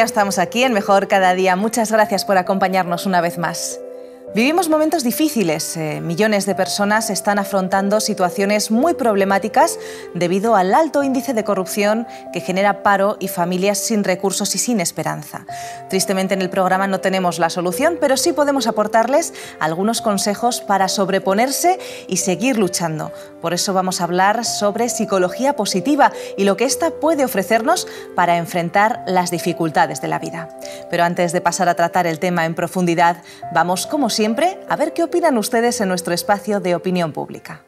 Ya estamos aquí en Mejor Cada Día. Muchas gracias por acompañarnos una vez más. Vivimos momentos difíciles. Eh, millones de personas están afrontando situaciones muy problemáticas debido al alto índice de corrupción que genera paro y familias sin recursos y sin esperanza. Tristemente en el programa no tenemos la solución, pero sí podemos aportarles algunos consejos para sobreponerse y seguir luchando. Por eso vamos a hablar sobre psicología positiva y lo que ésta puede ofrecernos para enfrentar las dificultades de la vida. Pero antes de pasar a tratar el tema en profundidad, vamos como siempre a ver qué opinan ustedes en nuestro espacio de opinión pública.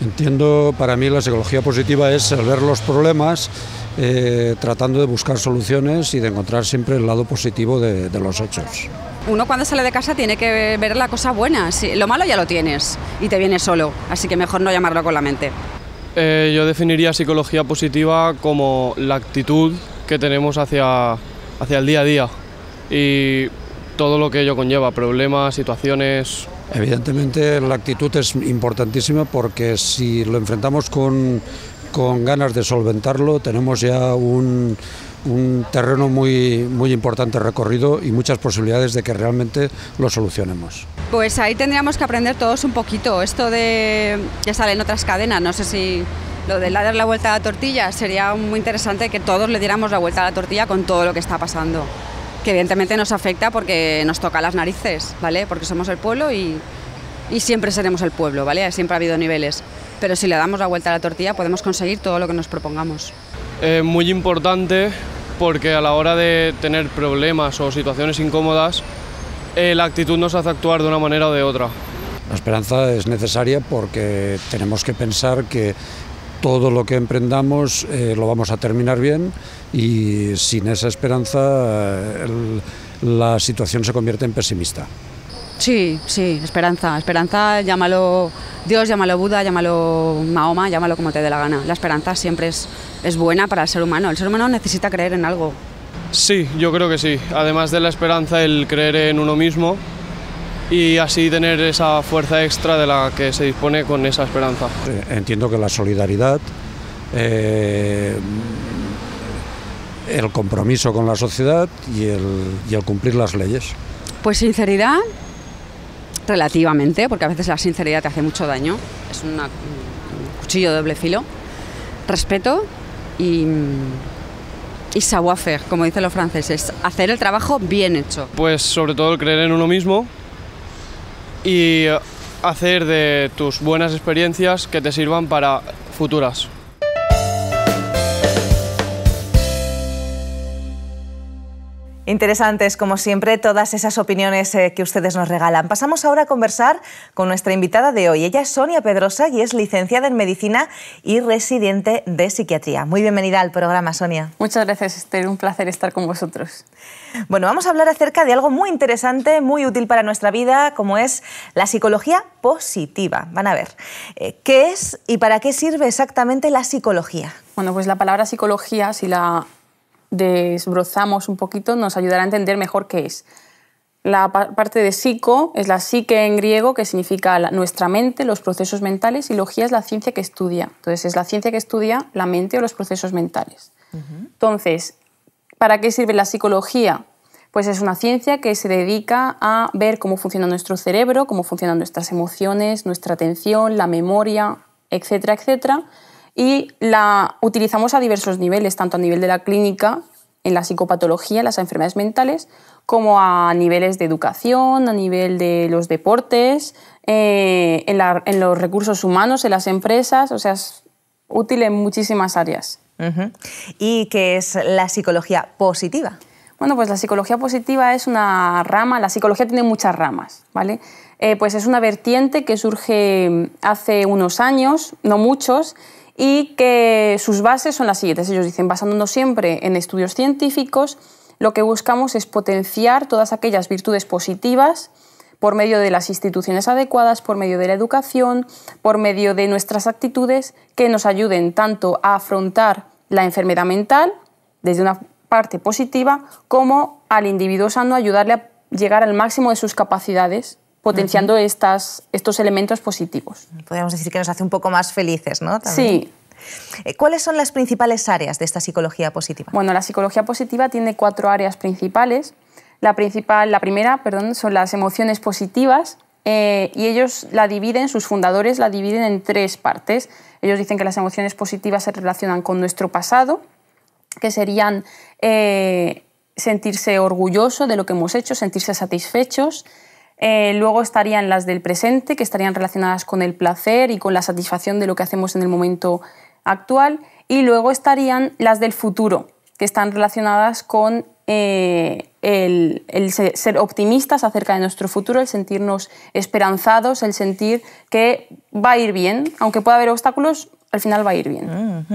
Entiendo, para mí la psicología positiva es ver los problemas, eh, tratando de buscar soluciones y de encontrar siempre el lado positivo de, los hechos. Uno cuando sale de casa tiene que ver la cosa buena, si, lo malo ya lo tienes y te viene solo, así que mejor no llamarlo con la mente. Eh, yo definiría psicología positiva como la actitud que tenemos hacia, hacia el día a día y todo lo que ello conlleva, problemas, situaciones. Evidentemente la actitud es importantísima porque si lo enfrentamos con, ganas de solventarlo, tenemos ya un, terreno muy, muy importante recorrido y muchas posibilidades de que realmente lo solucionemos. Pues ahí tendríamos que aprender todos un poquito. Esto de. ya sale en otras cadenas, no sé si lo de dar la vuelta a la tortilla sería muy interesante que todos le diéramos la vuelta a la tortilla con todo lo que está pasando. Que evidentemente nos afecta porque nos toca las narices, ¿vale? Porque somos el pueblo y, siempre seremos el pueblo, ¿vale? Siempre ha habido niveles. Pero si le damos la vuelta a la tortilla podemos conseguir todo lo que nos propongamos. muy importante porque a la hora de tener problemas o situaciones incómodas, eh, la actitud nos hace actuar de una manera o de otra. La esperanza es necesaria porque tenemos que pensar que todo lo que emprendamos eh, lo vamos a terminar bien y sin esa esperanza eh, la situación se convierte en pesimista. Sí, sí, esperanza. Esperanza, llámalo Dios, llámalo Buda, llámalo Mahoma, llámalo como te dé la gana. La esperanza siempre es, es buena para el ser humano. El ser humano necesita creer en algo. Sí, yo creo que sí. Además de la esperanza, el creer en uno mismo, y así tener esa fuerza extra de la que se dispone con esa esperanza. Eh, entiendo que la solidaridad, eh, el compromiso con la sociedad y el, cumplir las leyes. Pues sinceridad, relativamente, porque a veces la sinceridad te hace mucho daño, es un cuchillo de doble filo, respeto y, y savoir faire, como dicen los franceses, hacer el trabajo bien hecho. Pues sobre todo el creer en uno mismo, y hacer de tus buenas experiencias que te sirvan para futuras. Interesantes, como siempre, todas esas opiniones eh, que ustedes nos regalan. Pasamos ahora a conversar con nuestra invitada de hoy. Ella es Sonia Pedrosa y es licenciada en Medicina y residente de Psiquiatría. Muy bienvenida al programa, Sonia. Muchas gracias, Esther. Un placer estar con vosotros. Bueno, vamos a hablar acerca de algo muy interesante, muy útil para nuestra vida, como es la psicología positiva. Van a ver, eh, ¿qué es y para qué sirve exactamente la psicología? Bueno, pues la palabra psicología, si la desbrozamos un poquito, nos ayudará a entender mejor qué es. La parte de psico es la psique en griego, que significa nuestra mente, los procesos mentales, y logía es la ciencia que estudia. Entonces, es la ciencia que estudia la mente o los procesos mentales. Entonces, ¿Para qué sirve la psicología? Pues es una ciencia que se dedica a ver cómo funciona nuestro cerebro, cómo funcionan nuestras emociones, nuestra atención, la memoria, etcétera, etcétera. Y la utilizamos a diversos niveles, tanto a nivel de la clínica, en la psicopatología, en las enfermedades mentales, como a niveles de educación, a nivel de los deportes, eh, en los recursos humanos, en las empresas. O sea, es útil en muchísimas áreas. ¿Y qué es la psicología positiva? Bueno, pues la psicología positiva es una rama, la psicología tiene muchas ramas, ¿vale? Eh, pues es una vertiente que surge mm, hace unos años, no muchos, y que sus bases son las siguientes. Ellos dicen, basándonos siempre en estudios científicos, lo que buscamos es potenciar todas aquellas virtudes positivas por medio de las instituciones adecuadas, por medio de la educación, por medio de nuestras actitudes que nos ayuden tanto a afrontar la enfermedad mental desde una parte positiva como al individuo sano ayudarle a llegar al máximo de sus capacidades potenciando estas, estos elementos positivos. Podríamos decir que nos hace un poco más felices, ¿no? Sí. Eh, ¿Cuáles son las principales áreas de esta psicología positiva? Bueno, la psicología positiva tiene cuatro áreas principales la, principal, la primera perdón, son las emociones positivas eh, y ellos la dividen, sus fundadores la dividen en tres partes. Ellos dicen que las emociones positivas se relacionan con nuestro pasado, que serían eh, sentirse orgulloso de lo que hemos hecho, sentirse satisfechos. Eh, luego estarían las del presente, que estarían relacionadas con el placer y con la satisfacción de lo que hacemos en el momento actual. Y luego estarían las del futuro, que están relacionadas con el, ser optimistas acerca de nuestro futuro, el sentirnos esperanzados, el sentir que va a ir bien, aunque pueda haber obstáculos, al final va a ir bien. Mm,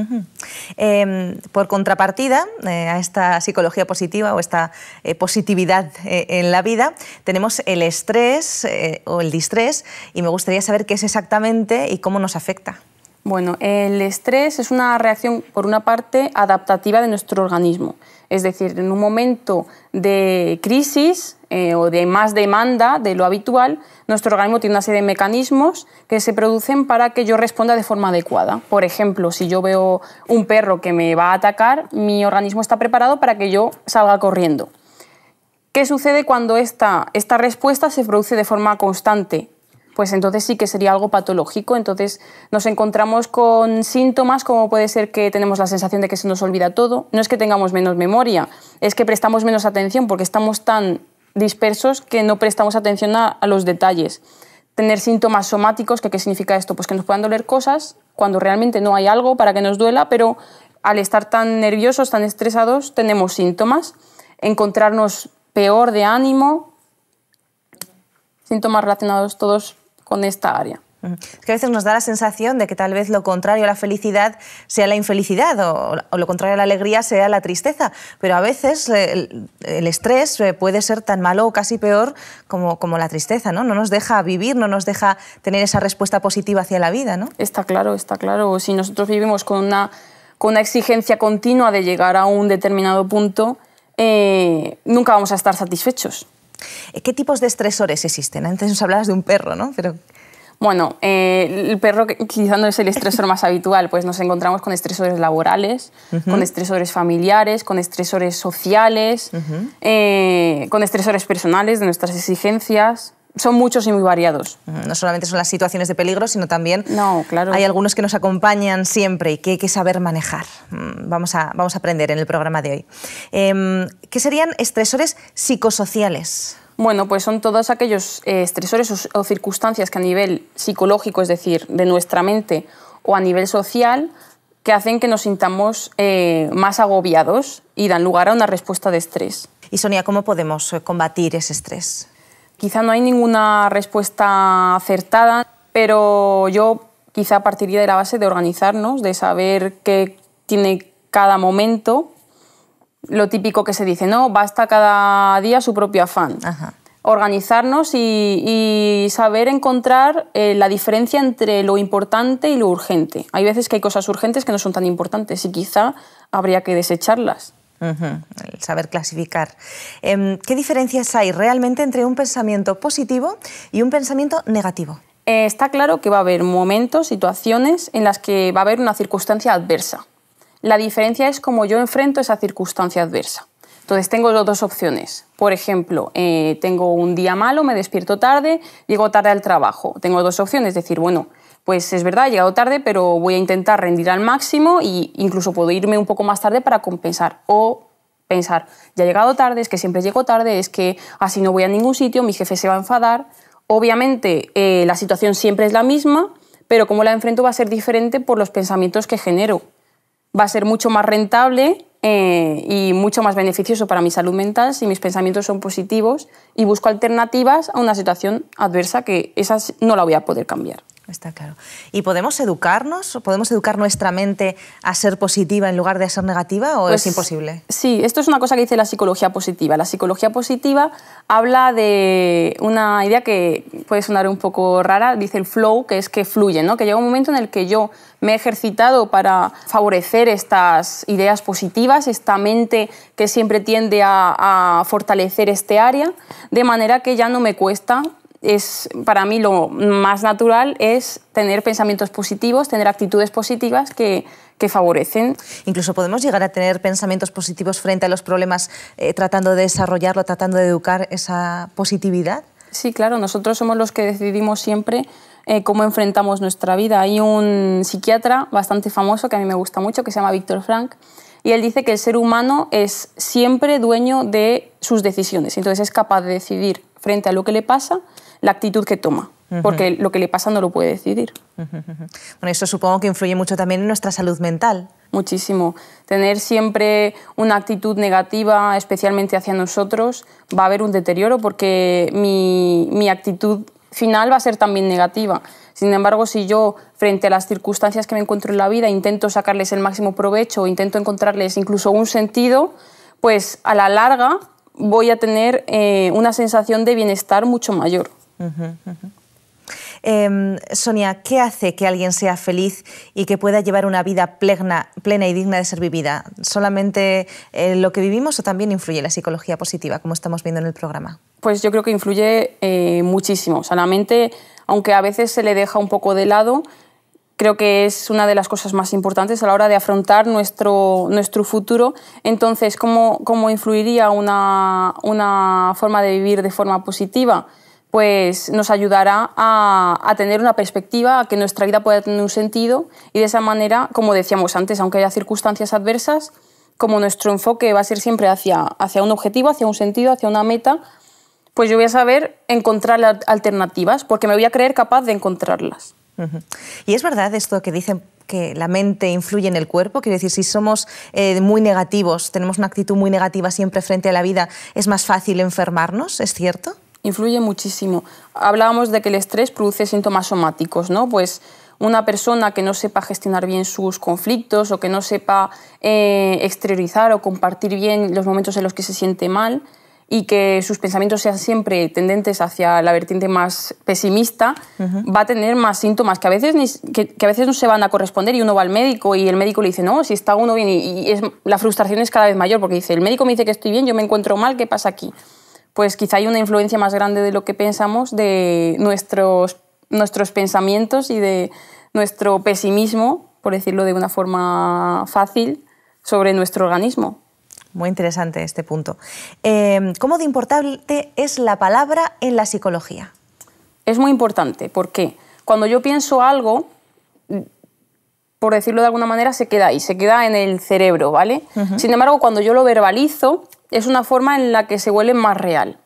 em, por contrapartida eh, a esta psicología positiva o esta eh, positividad eh, en la vida, tenemos el estrés o el distrés y me gustaría saber qué es exactamente y cómo nos afecta. Bueno, el estrés es una reacción, por una parte, adaptativa de nuestro organismo. Es decir, en un momento de crisis eh, o de más demanda de lo habitual, nuestro organismo tiene una serie de mecanismos que se producen para que yo responda de forma adecuada. Por ejemplo, si yo veo un perro que me va a atacar, mi organismo está preparado para que yo salga corriendo. ¿Qué sucede cuando esta respuesta se produce de forma constante pues entonces sí que sería algo patológico. Entonces nos encontramos con síntomas como puede ser que tenemos la sensación de que se nos olvida todo. No es que tengamos menos memoria, es que prestamos menos atención porque estamos tan dispersos que no prestamos atención a, los detalles. Tener síntomas somáticos, ¿qué, ¿qué significa esto? Pues que nos puedan doler cosas cuando realmente no hay algo para que nos duela, pero al estar tan nerviosos, tan estresados, tenemos síntomas. Encontrarnos peor de ánimo, síntomas relacionados todos con esta área. que a veces nos da la sensación de que tal vez lo contrario a la felicidad sea la infelicidad o, lo contrario a la alegría sea la tristeza, pero a veces eh, el, estrés eh, puede ser tan malo o casi peor como, como, la tristeza, ¿no? No nos deja vivir, no nos deja tener esa respuesta positiva hacia la vida, ¿no? Está claro, está claro. Si nosotros vivimos con una, con una exigencia continua de llegar a un determinado punto, eh, nunca vamos a estar satisfechos. Eh, ¿Qué tipos de estresores existen? Antes nos hablabas de un perro, ¿no? Bueno, eh, el perro quizás no es el estresor más habitual, pues nos encontramos con estresores laborales, con estresores familiares, con estresores sociales, eh, con estresores personales de nuestras exigencias son muchos y muy variados. No solamente son las situaciones de peligro, sino también no, claro. hay algunos que nos acompañan siempre y que hay que saber manejar. Mm, vamos a, vamos a aprender en el programa de hoy. Em, ¿Qué serían estresores psicosociales? Bueno, pues son todos aquellos eh, estresores o, circunstancias que a nivel psicológico, es decir, de nuestra mente o a nivel social, que hacen que nos sintamos eh, más agobiados y dan lugar a una respuesta de estrés. Y Sonia, ¿cómo podemos eh, combatir ese estrés? Quizá no hay ninguna respuesta acertada, pero yo quizá partiría de la base de organizarnos, de saber qué tiene cada momento. Lo típico que se dice, no, basta cada día su propio afán. Organizarnos y, saber encontrar eh, la diferencia entre lo importante y lo urgente. Hay veces que hay cosas urgentes que no son tan importantes y quizá habría que desecharlas el saber clasificar. Em, ¿Qué diferencias hay realmente entre un pensamiento positivo y un pensamiento negativo? Eh, está claro que va a haber momentos, situaciones en las que va a haber una circunstancia adversa. La diferencia es cómo yo enfrento esa circunstancia adversa. Entonces tengo dos opciones. Por ejemplo, eh, tengo un día malo, me despierto tarde, llego tarde al trabajo. Tengo dos opciones, decir, bueno, pues es verdad, he llegado tarde, pero voy a intentar rendir al máximo e incluso puedo irme un poco más tarde para compensar. O pensar, ya he llegado tarde, es que siempre llego tarde, es que así no voy a ningún sitio, mi jefe se va a enfadar. Obviamente eh, la situación siempre es la misma, pero cómo la enfrento va a ser diferente por los pensamientos que genero. Va a ser mucho más rentable eh, y mucho más beneficioso para mi salud mental si mis pensamientos son positivos y busco alternativas a una situación adversa que esa no la voy a poder cambiar. Está claro. ¿Y podemos educarnos? ¿Podemos educar nuestra mente a ser positiva en lugar de a ser negativa o es pues, imposible? Sí, esto es una cosa que dice la psicología positiva. La psicología positiva habla de una idea que puede sonar un poco rara, dice el flow, que es que fluye, ¿no? que llega un momento en el que yo me he ejercitado para favorecer estas ideas positivas, esta mente que siempre tiende a fortalecer este área, de manera que ya no me cuesta es para mí lo más natural es tener pensamientos positivos, tener actitudes positivas que, que favorecen. Incluso podemos llegar a tener pensamientos positivos frente a los problemas, eh, tratando de desarrollarlo, tratando de educar esa positividad. Sí, claro, nosotros somos los que decidimos siempre eh, cómo enfrentamos nuestra vida. Hay un psiquiatra bastante famoso que a mí me gusta mucho, que se llama Víctor Frank, y él dice que el ser humano es siempre dueño de sus decisiones, entonces es capaz de decidir frente a lo que le pasa la actitud que toma porque lo que le pasa no lo puede decidir. Bueno, eso supongo que influye mucho también en nuestra salud mental. Muchísimo. Tener siempre una actitud negativa, especialmente hacia nosotros, va a haber un deterioro porque mi, actitud final va a ser también negativa. Sin embargo, si yo, frente a las circunstancias que me encuentro en la vida, intento sacarles el máximo provecho, o intento encontrarles incluso un sentido, pues a la larga voy a tener eh, una sensación de bienestar mucho mayor. Em, Sonia, ¿qué hace que alguien sea feliz y que pueda llevar una vida plena, y digna de ser vivida? ¿Solamente eh, lo que vivimos o también influye la psicología positiva, como estamos viendo en el programa? Pues yo creo que influye eh, muchísimo. Solamente, aunque a veces se le deja un poco de lado, creo que es una de las cosas más importantes a la hora de afrontar nuestro, futuro. Entonces, ¿cómo, influiría una forma de vivir de forma positiva? pues nos ayudará a, tener una perspectiva, a que nuestra vida pueda tener un sentido y de esa manera, como decíamos antes, aunque haya circunstancias adversas, como nuestro enfoque va a ser siempre hacia, un objetivo, hacia un sentido, hacia una meta, pues yo voy a saber encontrar alternativas, porque me voy a creer capaz de encontrarlas. Y es verdad esto que dicen que la mente influye en el cuerpo, quiero decir, si somos eh, muy negativos, tenemos una actitud muy negativa siempre frente a la vida, es más fácil enfermarnos, ¿es cierto? influye muchísimo. Hablábamos de que el estrés produce síntomas somáticos, ¿no? Pues una persona que no sepa gestionar bien sus conflictos o que no sepa eh, exteriorizar o compartir bien los momentos en los que se siente mal y que sus pensamientos sean siempre tendentes hacia la vertiente más pesimista, va a tener más síntomas que a, veces que, a veces no se van a corresponder y uno va al médico y el médico le dice, no, si está uno bien y, es, la frustración es cada vez mayor porque dice, el médico me dice que estoy bien, yo me encuentro mal, ¿qué pasa aquí? pues quizá hay una influencia más grande de lo que pensamos de nuestros, nuestros pensamientos y de nuestro pesimismo, por decirlo de una forma fácil, sobre nuestro organismo. Muy interesante este punto. Em, ¿Cómo de importante es la palabra en la psicología? Es muy importante porque cuando yo pienso algo, por decirlo de alguna manera, se queda ahí, se queda en el cerebro, ¿vale? Sin embargo, cuando yo lo verbalizo, es una forma en la que se vuelve más real.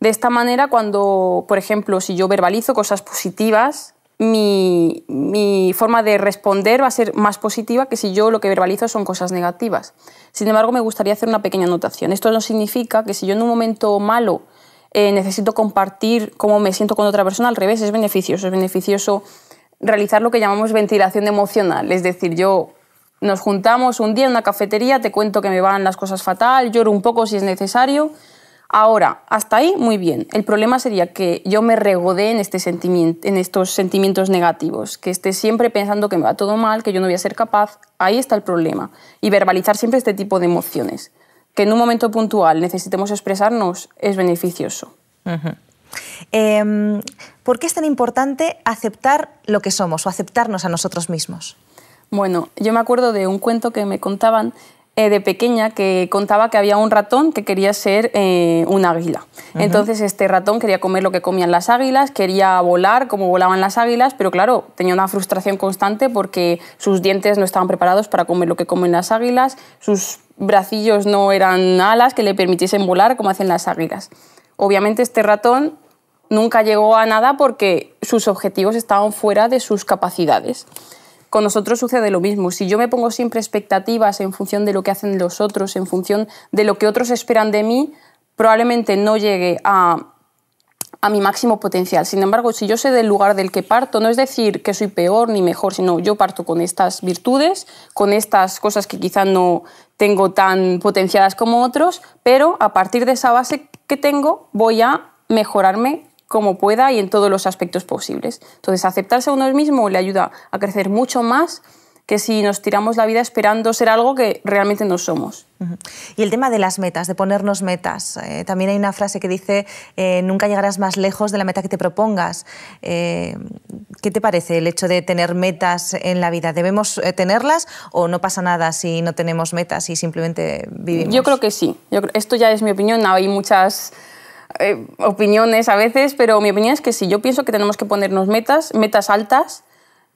De esta manera, cuando, por ejemplo, si yo verbalizo cosas positivas, mi, forma de responder va a ser más positiva que si yo lo que verbalizo son cosas negativas. Sin embargo, me gustaría hacer una pequeña anotación. Esto no significa que si yo en un momento malo eh, necesito compartir cómo me siento con otra persona, al revés, es beneficioso. Es beneficioso realizar lo que llamamos ventilación emocional. Es decir, yo nos juntamos un día en una cafetería, te cuento que me van las cosas fatal, lloro un poco si es necesario. Ahora, hasta ahí, muy bien. El problema sería que yo me regodee en, este sentimiento, en estos sentimientos negativos, que esté siempre pensando que me va todo mal, que yo no voy a ser capaz. Ahí está el problema. Y verbalizar siempre este tipo de emociones. Que en un momento puntual necesitemos expresarnos es beneficioso. Em, ¿Por qué es tan importante aceptar lo que somos o aceptarnos a nosotros mismos? Bueno, yo me acuerdo de un cuento que me contaban eh, de pequeña que contaba que había un ratón que quería ser eh, un águila. Entonces este ratón quería comer lo que comían las águilas, quería volar como volaban las águilas, pero claro, tenía una frustración constante porque sus dientes no estaban preparados para comer lo que comen las águilas, sus bracillos no eran alas que le permitiesen volar como hacen las águilas. Obviamente este ratón nunca llegó a nada porque sus objetivos estaban fuera de sus capacidades. Con nosotros sucede lo mismo. Si yo me pongo siempre expectativas en función de lo que hacen los otros, en función de lo que otros esperan de mí, probablemente no llegue a, mi máximo potencial. Sin embargo, si yo sé del lugar del que parto, no es decir que soy peor ni mejor, sino yo parto con estas virtudes, con estas cosas que quizá no tengo tan potenciadas como otros, pero a partir de esa base que tengo voy a mejorarme como pueda y en todos los aspectos posibles. Entonces, aceptarse a uno mismo le ayuda a crecer mucho más que si nos tiramos la vida esperando ser algo que realmente no somos. Y el tema de las metas, de ponernos metas. Eh, también hay una frase que dice, eh, nunca llegarás más lejos de la meta que te propongas. Eh, ¿Qué te parece el hecho de tener metas en la vida? ¿Debemos tenerlas o no pasa nada si no tenemos metas y simplemente vivimos? Yo creo que sí. esto ya es mi opinión. Hay muchas eh, opiniones a veces, pero mi opinión es que sí, yo pienso que tenemos que ponernos metas, metas altas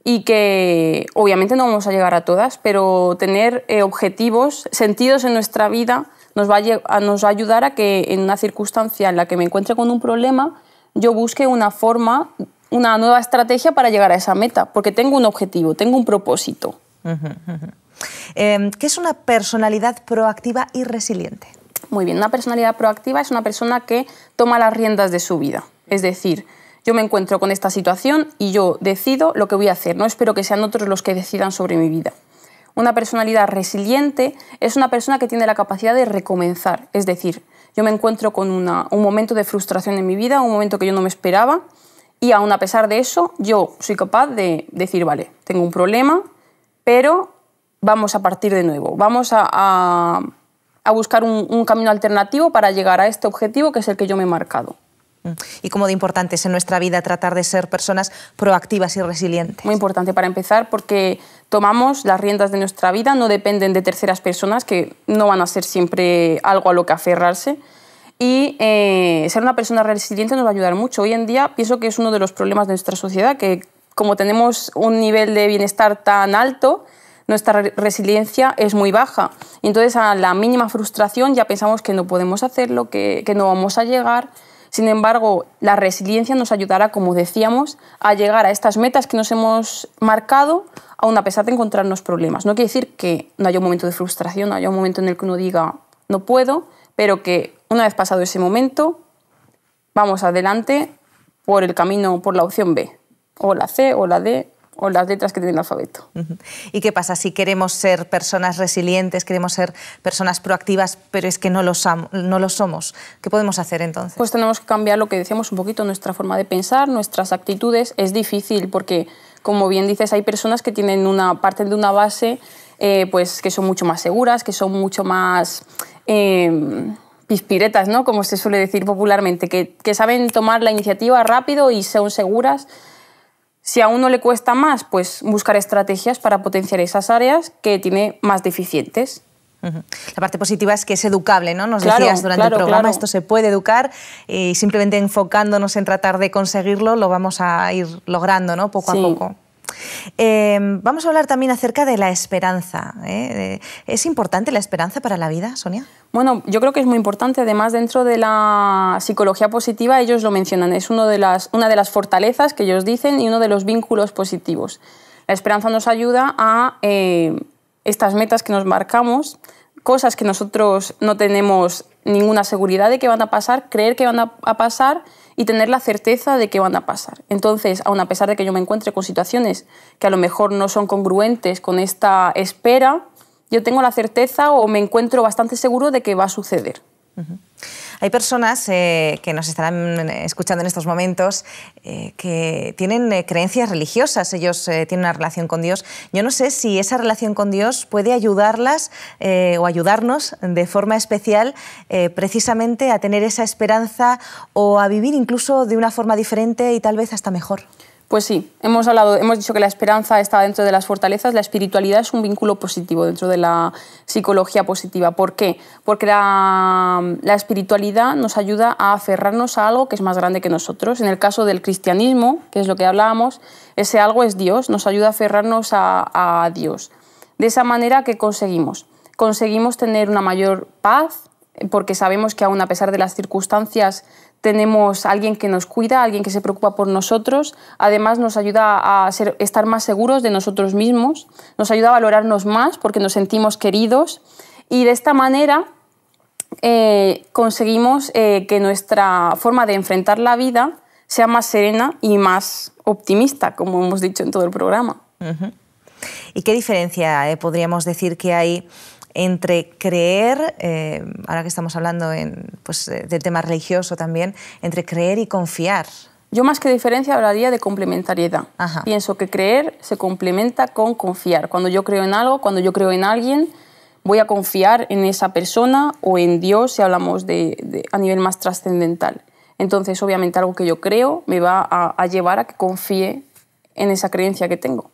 y que obviamente no vamos a llegar a todas, pero tener eh, objetivos, sentidos en nuestra vida nos va, a, nos a ayudar a que en una circunstancia en la que me encuentre con un problema, yo busque una forma, una nueva estrategia para llegar a esa meta, porque tengo un objetivo, tengo un propósito. Em, ¿Qué es una personalidad proactiva y resiliente? Muy bien, una personalidad proactiva es una persona que toma las riendas de su vida. Es decir, yo me encuentro con esta situación y yo decido lo que voy a hacer, no espero que sean otros los que decidan sobre mi vida. Una personalidad resiliente es una persona que tiene la capacidad de recomenzar, es decir, yo me encuentro con un momento de frustración en mi vida, un momento que yo no me esperaba, y aún a pesar de eso, yo soy capaz de decir, vale, tengo un problema, pero vamos a partir de nuevo, vamos a a buscar un, camino alternativo para llegar a este objetivo que es el que yo me he marcado. Mm. Y cómo de importante es en nuestra vida tratar de ser personas proactivas y resilientes. Muy importante para empezar porque tomamos las riendas de nuestra vida, no dependen de terceras personas que no van a ser siempre algo a lo que aferrarse. Y eh, ser una persona resiliente nos va a ayudar mucho. Hoy en día pienso que es uno de los problemas de nuestra sociedad, que como tenemos un nivel de bienestar tan alto, nuestra resiliencia es muy baja. Entonces, a la mínima frustración ya pensamos que no podemos hacerlo, que, no vamos a llegar. Sin embargo, la resiliencia nos ayudará, como decíamos, a llegar a estas metas que nos hemos marcado, aun a pesar de encontrarnos problemas. No quiere decir que no haya un momento de frustración, no haya un momento en el que uno diga no puedo, pero que una vez pasado ese momento, vamos adelante por el camino, por la opción B, o la C o la D, o las letras que tiene el alfabeto. ¿Y qué pasa si queremos ser personas resilientes, queremos ser personas proactivas, pero es que no lo, no lo somos? ¿Qué podemos hacer entonces? Pues tenemos que cambiar lo que decíamos un poquito, nuestra forma de pensar, nuestras actitudes. Es difícil porque, como bien dices, hay personas que tienen una parte de una base eh, pues que son mucho más seguras, que son mucho más... Em, pispiretas, ¿no? Como se suele decir popularmente, que, que saben tomar la iniciativa rápido y son seguras si a uno le cuesta más, pues buscar estrategias para potenciar esas áreas que tiene más deficientes. La parte positiva es que es educable, ¿no? Nos decías durante el programa, esto se puede educar y eh, simplemente enfocándonos en tratar de conseguirlo lo vamos a ir logrando, ¿no? Poco a poco. Em, vamos a hablar también acerca de la esperanza. ¿eh? ¿Es importante la esperanza para la vida, Sonia? Bueno, yo creo que es muy importante. Además, dentro de la psicología positiva, ellos lo mencionan. Es una de las fortalezas que ellos dicen y uno de los vínculos positivos. La esperanza nos ayuda a eh, estas metas que nos marcamos, cosas que nosotros no tenemos ninguna seguridad de que van a pasar, creer que van a pasar y tener la certeza de que van a pasar. Entonces, aun a pesar de que yo me encuentre con situaciones que a lo mejor no son congruentes con esta espera, yo tengo la certeza o me encuentro bastante seguro de que va a suceder. Hay personas eh, que nos estarán eh, escuchando en estos momentos eh, que tienen creencias religiosas, ellos tienen una relación con Dios. Yo no sé si esa relación con Dios puede ayudarlas o ayudarnos de forma especial precisamente a tener esa esperanza o a vivir incluso de una forma diferente y tal vez hasta mejor. Pues sí, hemos, hablado, hemos dicho que la esperanza está dentro de las fortalezas, la espiritualidad es un vínculo positivo dentro de la psicología positiva. ¿Por qué? Porque la, espiritualidad nos ayuda a aferrarnos a algo que es más grande que nosotros. En el caso del cristianismo, que es lo que hablábamos, ese algo es Dios, nos ayuda a aferrarnos a, a Dios. De esa manera, ¿qué conseguimos? Conseguimos tener una mayor paz, porque sabemos que aún a pesar de las circunstancias tenemos a alguien que nos cuida, alguien que se preocupa por nosotros, además nos ayuda a ser, estar más seguros de nosotros mismos, nos ayuda a valorarnos más porque nos sentimos queridos y de esta manera eh, conseguimos eh, que nuestra forma de enfrentar la vida sea más serena y más optimista, como hemos dicho en todo el programa. ¿Y qué diferencia eh, podríamos decir que hay entre creer, eh, ahora que estamos hablando en, pues, eh, del tema religioso también, entre creer y confiar? Yo más que diferencia hablaría de complementariedad. Pienso que creer se complementa con confiar. Cuando yo creo en algo, cuando yo creo en alguien, voy a confiar en esa persona o en Dios si hablamos a nivel más trascendental. Entonces, obviamente, algo que yo creo me va a llevar a que confíe en esa creencia que tengo.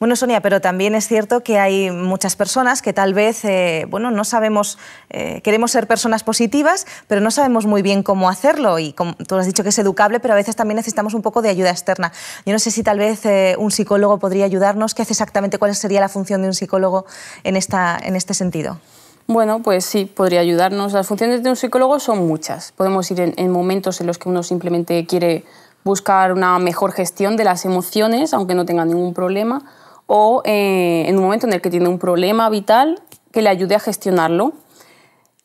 Bueno, Sonia, pero también es cierto que hay muchas personas que tal vez, eh, bueno, no sabemos, eh, queremos ser personas positivas, pero no sabemos muy bien cómo hacerlo. Y como, tú has dicho que es educable, pero a veces también necesitamos un poco de ayuda externa. Yo no sé si tal vez eh, un psicólogo podría ayudarnos. ¿Qué hace exactamente? ¿Cuál sería la función de un psicólogo en, esta, en este sentido? Bueno, pues sí, podría ayudarnos. Las funciones de un psicólogo son muchas. Podemos ir en, momentos en los que uno simplemente quiere buscar una mejor gestión de las emociones, aunque no tenga ningún problema o eh, en un momento en el que tiene un problema vital que le ayude a gestionarlo.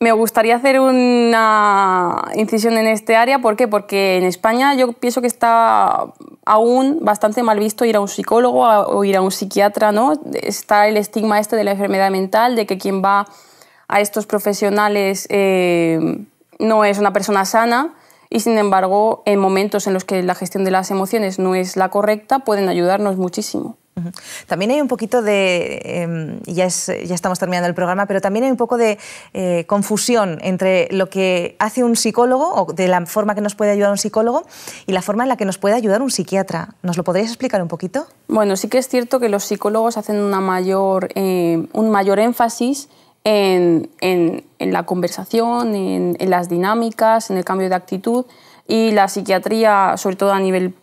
Me gustaría hacer una incisión en este área, ¿por qué? Porque en España yo pienso que está aún bastante mal visto ir a un psicólogo o ir a un psiquiatra, ¿no? Está el estigma este de la enfermedad mental, de que quien va a estos profesionales eh, no es una persona sana y sin embargo en momentos en los que la gestión de las emociones no es la correcta pueden ayudarnos muchísimo. También hay un poquito de, em, ya, ya estamos terminando el programa, pero también hay un poco de eh, confusión entre lo que hace un psicólogo o de la forma que nos puede ayudar un psicólogo y la forma en la que nos puede ayudar un psiquiatra. ¿Nos lo podrías explicar un poquito? Bueno, sí que es cierto que los psicólogos hacen una mayor, em, un mayor énfasis en, la conversación, en, en las dinámicas, en el cambio de actitud y la psiquiatría, sobre todo a nivel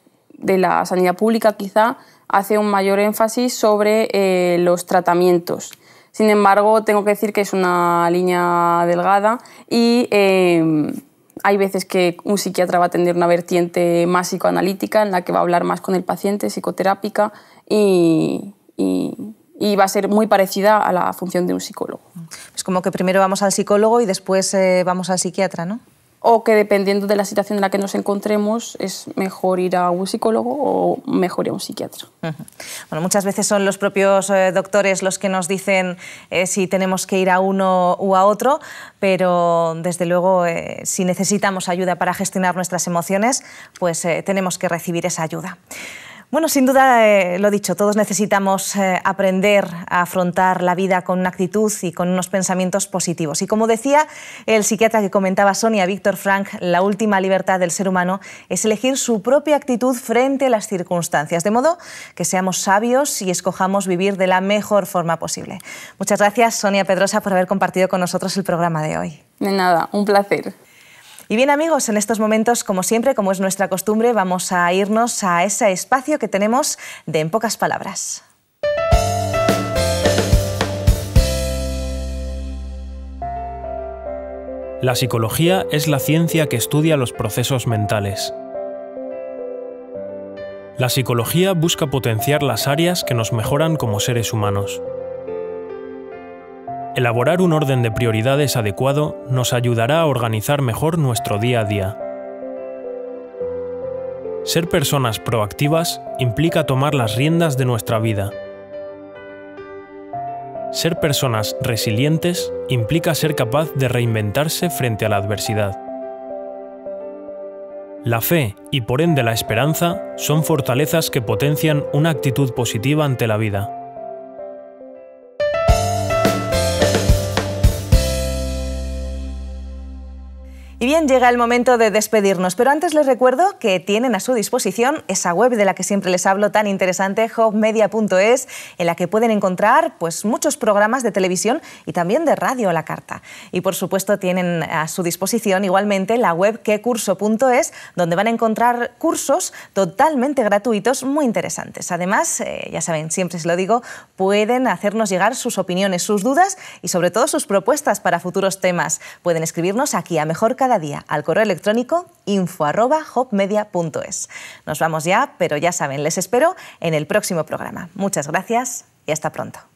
de la sanidad pública quizá hace un mayor énfasis sobre eh, los tratamientos. Sin embargo, tengo que decir que es una línea delgada y eh, hay veces que un psiquiatra va a tener una vertiente más psicoanalítica en la que va a hablar más con el paciente, psicoterápica y, va a ser muy parecida a la función de un psicólogo. Es como que primero vamos al psicólogo y después eh, vamos al psiquiatra, ¿no? o que dependiendo de la situación en la que nos encontremos es mejor ir a un psicólogo o mejor ir a un psiquiatra. Bueno, muchas veces son los propios eh, doctores los que nos dicen eh, si tenemos que ir a uno u a otro, pero desde luego eh, si necesitamos ayuda para gestionar nuestras emociones, pues tenemos que recibir esa ayuda. Bueno, sin duda, lo eh, lo dicho, todos necesitamos eh, aprender a afrontar la vida con una actitud y con unos pensamientos positivos. Y como decía el psiquiatra que comentaba Sonia, Víctor Frank, la última libertad del ser humano es elegir su propia actitud frente a las circunstancias, de modo que seamos sabios y escojamos vivir de la mejor forma posible. Muchas gracias, Sonia Pedrosa, por haber compartido con nosotros el programa de hoy. De nada, un placer. Y bien amigos, en estos momentos, como siempre, como es nuestra costumbre, vamos a irnos a ese espacio que tenemos de En pocas palabras. La psicología es la ciencia que estudia los procesos mentales. La psicología busca potenciar las áreas que nos mejoran como seres humanos. Elaborar un orden de prioridades adecuado nos ayudará a organizar mejor nuestro día a día. Ser personas proactivas implica tomar las riendas de nuestra vida. Ser personas resilientes implica ser capaz de reinventarse frente a la adversidad. La fe y por ende la esperanza son fortalezas que potencian una actitud positiva ante la vida. Y bien, llega el momento de despedirnos, pero antes les recuerdo que tienen a su disposición esa web de la que siempre les hablo tan interesante, hopmedia.es, en la que pueden encontrar pues, muchos programas de televisión y también de radio a la carta. Y por supuesto tienen a su disposición igualmente la web quecurso.es, donde van a encontrar cursos totalmente gratuitos muy interesantes. Además, eh, ya saben, siempre se lo digo, pueden hacernos llegar sus opiniones, sus dudas y sobre todo sus propuestas para futuros temas. Pueden escribirnos aquí a mejor cada día al correo electrónico info.hopmedia.es. Nos vamos ya, pero ya saben, les espero en el próximo programa. Muchas gracias y hasta pronto.